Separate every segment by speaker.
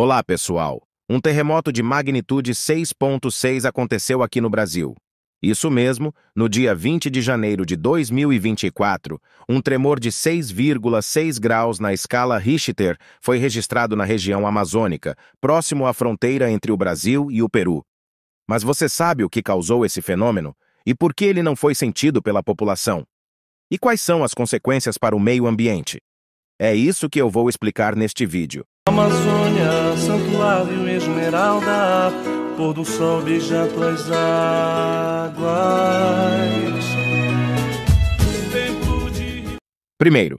Speaker 1: Olá, pessoal. Um terremoto de magnitude 6.6 aconteceu aqui no Brasil. Isso mesmo, no dia 20 de janeiro de 2024, um tremor de 6,6 graus na escala Richter foi registrado na região amazônica, próximo à fronteira entre o Brasil e o Peru. Mas você sabe o que causou esse fenômeno? E por que ele não foi sentido pela população? E quais são as consequências para o meio ambiente? É isso que eu vou explicar neste vídeo. Amazônia, santuário esmeralda, pôr do sol beija as águas. Primeiro,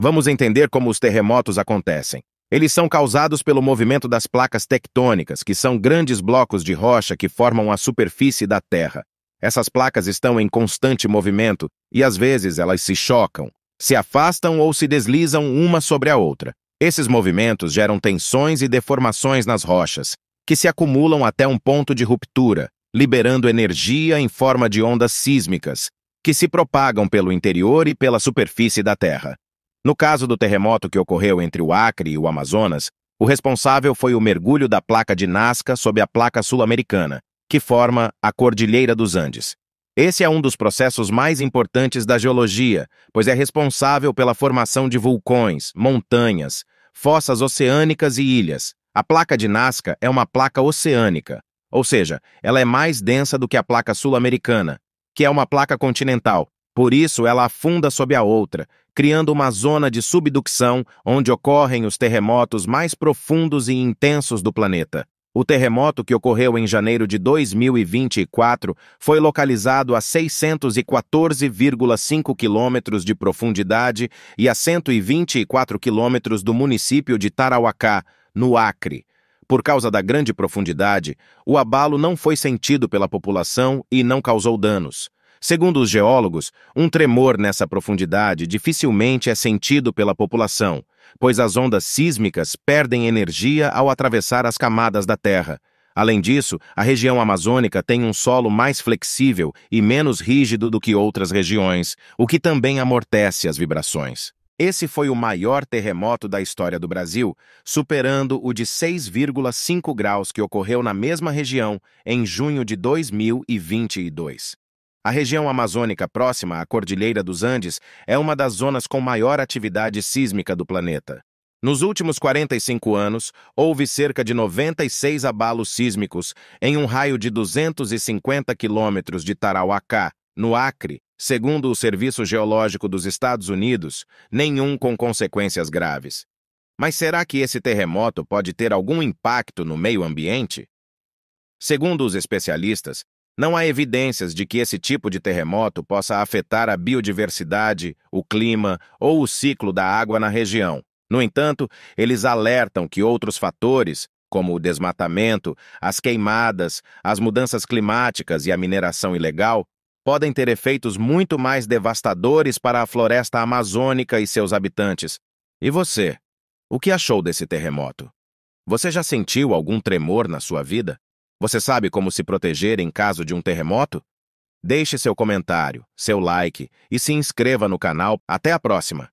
Speaker 1: vamos entender como os terremotos acontecem. Eles são causados pelo movimento das placas tectônicas, que são grandes blocos de rocha que formam a superfície da Terra. Essas placas estão em constante movimento e às vezes elas se chocam, se afastam ou se deslizam uma sobre a outra. Esses movimentos geram tensões e deformações nas rochas, que se acumulam até um ponto de ruptura, liberando energia em forma de ondas sísmicas, que se propagam pelo interior e pela superfície da Terra. No caso do terremoto que ocorreu entre o Acre e o Amazonas, o responsável foi o mergulho da placa de Nazca sob a placa sul-americana, que forma a Cordilheira dos Andes. Esse é um dos processos mais importantes da geologia, pois é responsável pela formação de vulcões, montanhas, fossas oceânicas e ilhas. A placa de Nazca é uma placa oceânica, ou seja, ela é mais densa do que a placa sul-americana, que é uma placa continental. Por isso, ela afunda sob a outra, criando uma zona de subducção onde ocorrem os terremotos mais profundos e intensos do planeta. O terremoto que ocorreu em janeiro de 2024 foi localizado a 614,5 quilômetros de profundidade e a 124 quilômetros do município de Tarauacá, no Acre. Por causa da grande profundidade, o abalo não foi sentido pela população e não causou danos. Segundo os geólogos, um tremor nessa profundidade dificilmente é sentido pela população, pois as ondas sísmicas perdem energia ao atravessar as camadas da Terra. Além disso, a região amazônica tem um solo mais flexível e menos rígido do que outras regiões, o que também amortece as vibrações. Esse foi o maior terremoto da história do Brasil, superando o de 6,5 graus que ocorreu na mesma região em junho de 2022. A região amazônica próxima à Cordilheira dos Andes é uma das zonas com maior atividade sísmica do planeta. Nos últimos 45 anos, houve cerca de 96 abalos sísmicos em um raio de 250 quilômetros de Tarauacá, no Acre, segundo o Serviço Geológico dos Estados Unidos, nenhum com consequências graves. Mas será que esse terremoto pode ter algum impacto no meio ambiente? Segundo os especialistas, não há evidências de que esse tipo de terremoto possa afetar a biodiversidade, o clima ou o ciclo da água na região. No entanto, eles alertam que outros fatores, como o desmatamento, as queimadas, as mudanças climáticas e a mineração ilegal, podem ter efeitos muito mais devastadores para a floresta amazônica e seus habitantes. E você? O que achou desse terremoto? Você já sentiu algum tremor na sua vida? Você sabe como se proteger em caso de um terremoto? Deixe seu comentário, seu like e se inscreva no canal. Até a próxima!